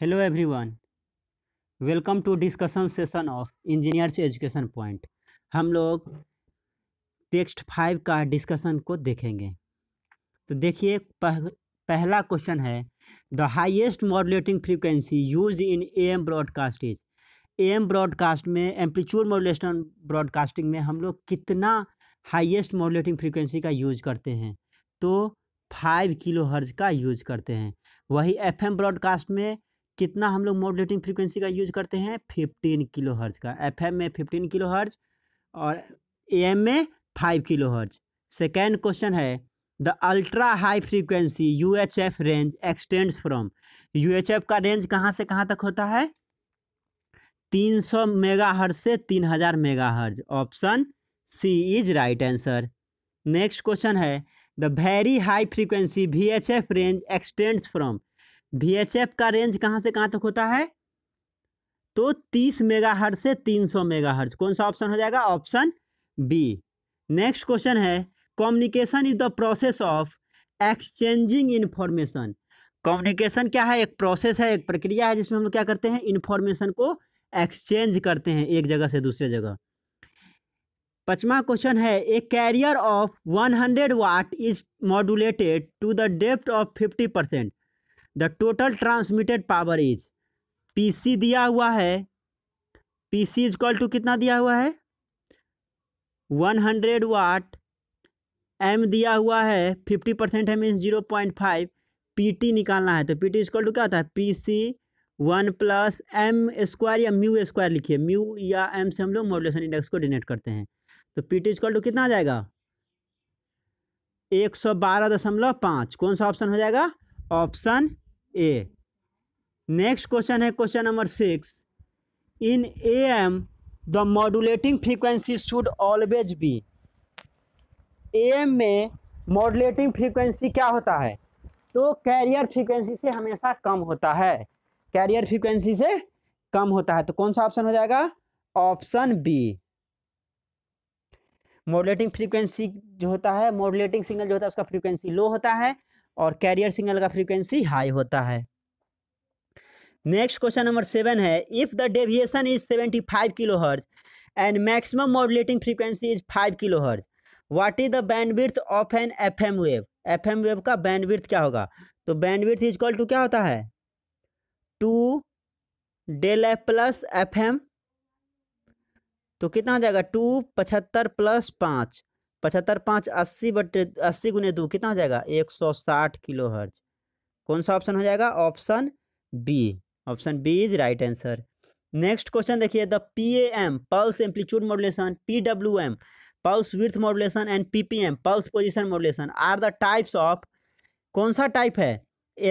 Hello everyone welcome to discussion session of engineers education point हम लोग text five का discussion को देखेंगे तो देखिए पह, पहला क्वेश्चन है the highest modulating frequency use in AM broadcast is AM broadcast में एम्पलीट्यूड मॉडुलेशन ब्रॉडकास्टिंग में हम लोग कितना हाईएस्ट मॉडुलेटिंग फ्रीक्वेंसी का यूज करते हैं तो फाइव किलो हर्ज का यूज करते हैं वही एफएम ब्रॉडकास्ट में कितना हम लोग मॉडलेटिंग फ्रीक्वेंसी का यूज करते हैं फिफ्टीन किलो हर्ज का एफ एम में फिफ्टीन किलो हर्ज और ए एम में five kilohertz second question है the ultra high frequency U H F range extends from U H F का रेंज कहाँ से कहाँ तक होता है तीन सौ मेगा हर्ज से तीन हजार megahertz option C is right answer next question है the very high frequency V H F range extends from V का रेंज कहाँ से कहाँ तक होता है तो 30 मेगाहर्ट्ज से 300 हर्ज कौन सा ऑप्शन हो जाएगा ऑप्शन बी नेक्स्ट क्वेश्चन है communication is the process of exchanging information communication क्या है एक प्रोसेस है एक प्रक्रिया है जिसमें हम लोग क्या करते हैं इन्फॉर्मेशन को एक्सचेंज करते हैं एक जगह से दूसरे जगह पचवा क्वेश्चन है a carrier of 100 watt is modulated to the depth of 50 percent the total transmitted power is P दिया हुआ है P C is call to कितना दिया हुआ है वन हंड्रेड वाट एम दिया हुआ है फिफ्टी परसेंट है means zero point five P T निकालना है तो पी टी कॉल टू क्या होता है P C one plus M square या म्यू स्क्वायर लिखिए म्यू या एम से हम लोग मॉडुलेशन इंडेक्स को डिनेट करते हैं तो पी टी कॉल टू कितना आ जाएगा एक सौ बारह दशमलव पाँच कौन सा ऑप्शन हो जाएगा ऑप्शन ए नेक्स्ट क्वेश्चन है question number six in A M the modulating frequency should always be A M में मॉडुलेटिंग फ्रीक्वेंसी क्या होता है तो कैरियर फ्रीक्वेंसी से हमेशा कम होता है कैरियर फ्रीक्वेंसी से कम होता है तो कौन सा ऑप्शन हो जाएगा ऑप्शन बी मॉडुलेटिंग फ्रीक्वेंसी जो होता है मॉडुलेटिंग सिग्नल जो होता है उसका फ्रीक्वेंसी लो होता है और कैरियर सिग्नल का फ्रीक्वेंसी हाई होता है नेक्स्ट क्वेश्चन नंबर सेवन है if the deviation is seventy five kilohertz and maximum modulating frequency is five kilohertz what is the bandwidth of an F M wave F M wave का bandwidth क्या होगा तो bandwidth is equal to क्या होता है two del F plus F M तो कितना हो जाएगा टू पचहत्तर प्लस पाँच पचहत्तर पाँच अस्सी बटे अस्सी गुने दो कितना हो जाएगा एक सौ साठ किलो हर्ज कौन सा ऑप्शन हो जाएगा option B option B is right answer next question देखिए the P A M pulse amplitude modulation P W M pulse with modulation and P P M pulse position modulation are the types of कौन सा type है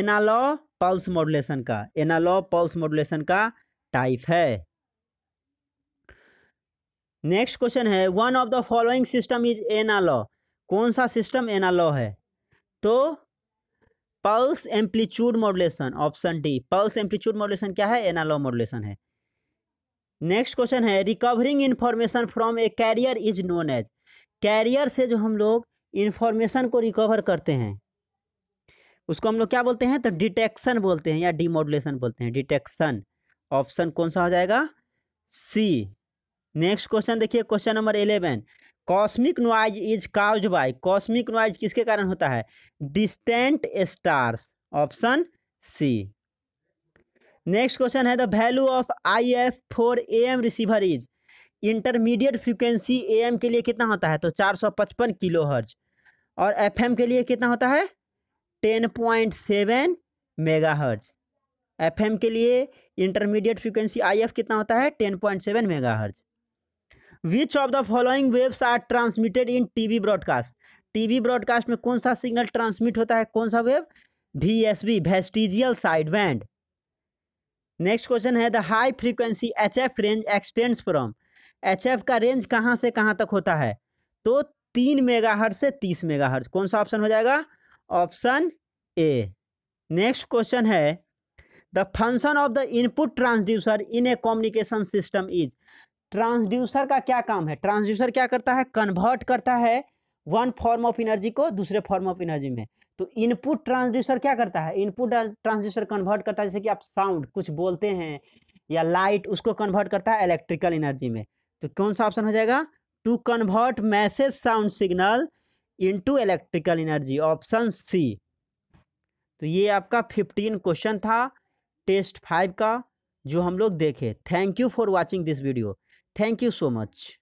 analog pulse modulation का analog pulse modulation का type है next question है one of the following system is analog कौन सा system analog है तो pulse amplitude modulation option D pulse amplitude modulation क्या है एना लॉ मॉडुलेशन है नेक्स्ट क्वेश्चन है recovering information from a carrier is known as carrier से जो हम लोग इन्फॉर्मेशन को रिकवर करते हैं उसको हम लोग क्या बोलते हैं तो डिटेक्शन बोलते हैं या मॉडुलेशन बोलते हैं डिटेक्शन ऑप्शन कौन सा हो जाएगा सी नेक्स्ट क्वेश्चन देखिए question number eleven cosmic noise is cause by cosmic noise किसके कारण होता है distant stars option C next question है the value of I F for A M receiver is intermediate frequency A M के लिए कितना होता है तो चार सौ पचपन किलो हर्ज और एफ एम के लिए कितना होता है ten point seven megahertz F M के लिए इंटरमीडिएट फ्रिक्वेंसी आई एफ कितना होता है ten point seven megahertz which of the following waves are transmitted in TV broadcast TV broadcast में कौन सा सिग्नल ट्रांसमिट होता है कौन सा wave V S B vestigial side band next question है the high frequency H F range extends from H F का range कहाँ से कहाँ तक होता है तो तीन मेगाहर्ट से तीस मेगाहर्ट कौन सा ऑप्शन हो जाएगा ऑप्शन ए नेक्स्ट क्वेश्चन है the function of the input transducer in a communication system is transducer का क्या काम है ट्रांसड्यूसर क्या करता है कन्वर्ट करता है वन फॉर्म ऑफ एनर्जी को दूसरे फॉर्म ऑफ एनर्जी में तो इनपुट ट्रांसड्यूसर क्या करता है इनपुट ट्रांसड्यूसर कन्वर्ट करता है जैसे कि आप साउंड कुछ बोलते हैं या लाइट उसको कन्वर्ट करता है इलेक्ट्रिकल एनर्जी में तो कौन सा ऑप्शन हो जाएगा to convert message sound signal into electrical energy option C तो ये आपका फिफ्टीन क्वेश्चन था टेस्ट फाइव का जो हम लोग देखे thank you for watching this video Thank you so much.